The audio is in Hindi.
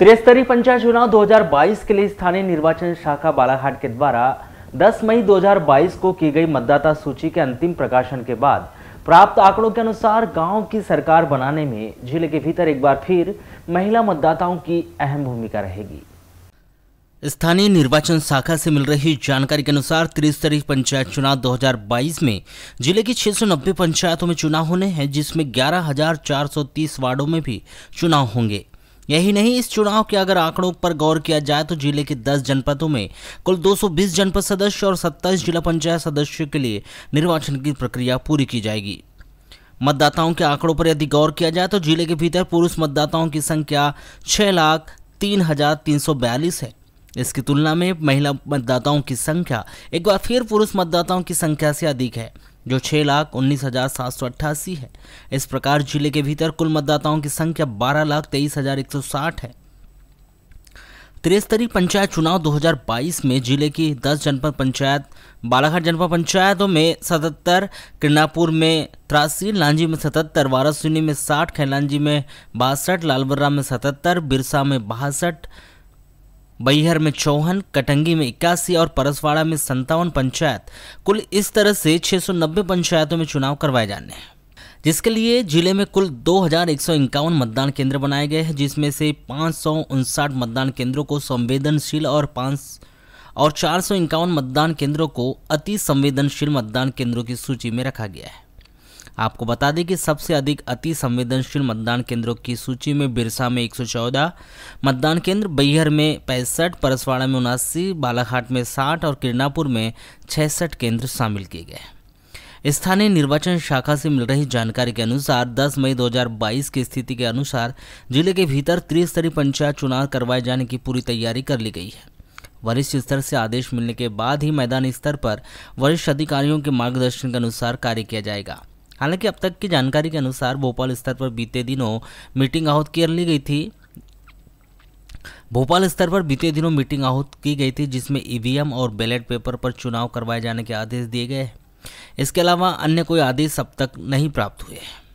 त्रिस्तरीय पंचायत चुनाव 2022 के लिए स्थानीय निर्वाचन शाखा बालाघाट के द्वारा 10 मई 2022 को की गई मतदाता सूची के अंतिम प्रकाशन के बाद प्राप्त आंकड़ों के अनुसार गांव की सरकार बनाने में जिले के भीतर एक बार फिर महिला मतदाताओं की अहम भूमिका रहेगी स्थानीय निर्वाचन शाखा से मिल रही जानकारी के अनुसार त्रिस्तरीय पंचायत चुनाव 2022 में जिले की 690 पंचायतों में चुनाव होने हैं जिसमें 11,430 वार्डों में भी चुनाव होंगे यही नहीं इस चुनाव के अगर आंकड़ों पर गौर किया जाए तो जिले के 10 जनपदों में कुल 220 जनपद सदस्य और 27 जिला पंचायत सदस्यों के लिए निर्वाचन की प्रक्रिया पूरी की जाएगी मतदाताओं के आंकड़ों पर यदि गौर किया जाए तो जिले के भीतर पुरुष मतदाताओं की संख्या छह लाख तीन हजार तीन सौ बयालीस है इसकी तुलना में महिला मतदाताओं की संख्या एक बार फिर पुरुष मतदाताओं की संख्या से अधिक है जो छः लाख उन्नीस हजार सात सौ अट्ठासी है इस प्रकार जिले के भीतर कुल मतदाताओं की संख्या बारह लाख तेईस हजार एक सौ साठ है त्रिस्तरीय पंचायत चुनाव 2022 में जिले की 10 जनपद पंचायत बालाघाट जनपद पंचायतों में 77, किरनापुर में त्रासी लांजी में 77, वारासिनी में 60, खैलांजी में बासठ लालबर्रा में 77, बिरसा में बासठ बैहर में चौहन कटंगी में इक्यासी और परसवाड़ा में संतावन पंचायत कुल इस तरह से 690 पंचायतों में चुनाव करवाए जाने हैं जिसके लिए जिले में कुल दो मतदान केंद्र बनाए गए हैं जिसमें से पाँच मतदान केंद्रों को संवेदनशील और पाँच और चार मतदान केंद्रों को अति संवेदनशील मतदान केंद्रों की सूची में रखा गया है आपको बता दें कि सबसे अधिक अति संवेदनशील मतदान केंद्रों की सूची में बिरसा में 114, मतदान केंद्र बैहर में पैंसठ परसवाड़ा में उनासी बालाघाट में 60 और किरनापुर में 66 केंद्र शामिल किए गए स्थानीय निर्वाचन शाखा से मिल रही जानकारी के अनुसार 10 मई 2022 की स्थिति के अनुसार जिले के भीतर त्रिस्तरीय पंचायत चुनाव करवाए जाने की पूरी तैयारी कर ली गई है वरिष्ठ स्तर से आदेश मिलने के बाद ही मैदानी स्तर पर वरिष्ठ अधिकारियों के मार्गदर्शन के अनुसार कार्य किया जाएगा हालांकि अब तक की जानकारी के अनुसार भोपाल स्तर पर बीते दिनों मीटिंग आहूत कर ली गई थी भोपाल स्तर पर बीते दिनों मीटिंग आहूत की गई थी जिसमें ईवीएम और बैलेट पेपर पर चुनाव करवाए जाने के आदेश दिए गए इसके अलावा अन्य कोई आदेश अब तक नहीं प्राप्त हुए हैं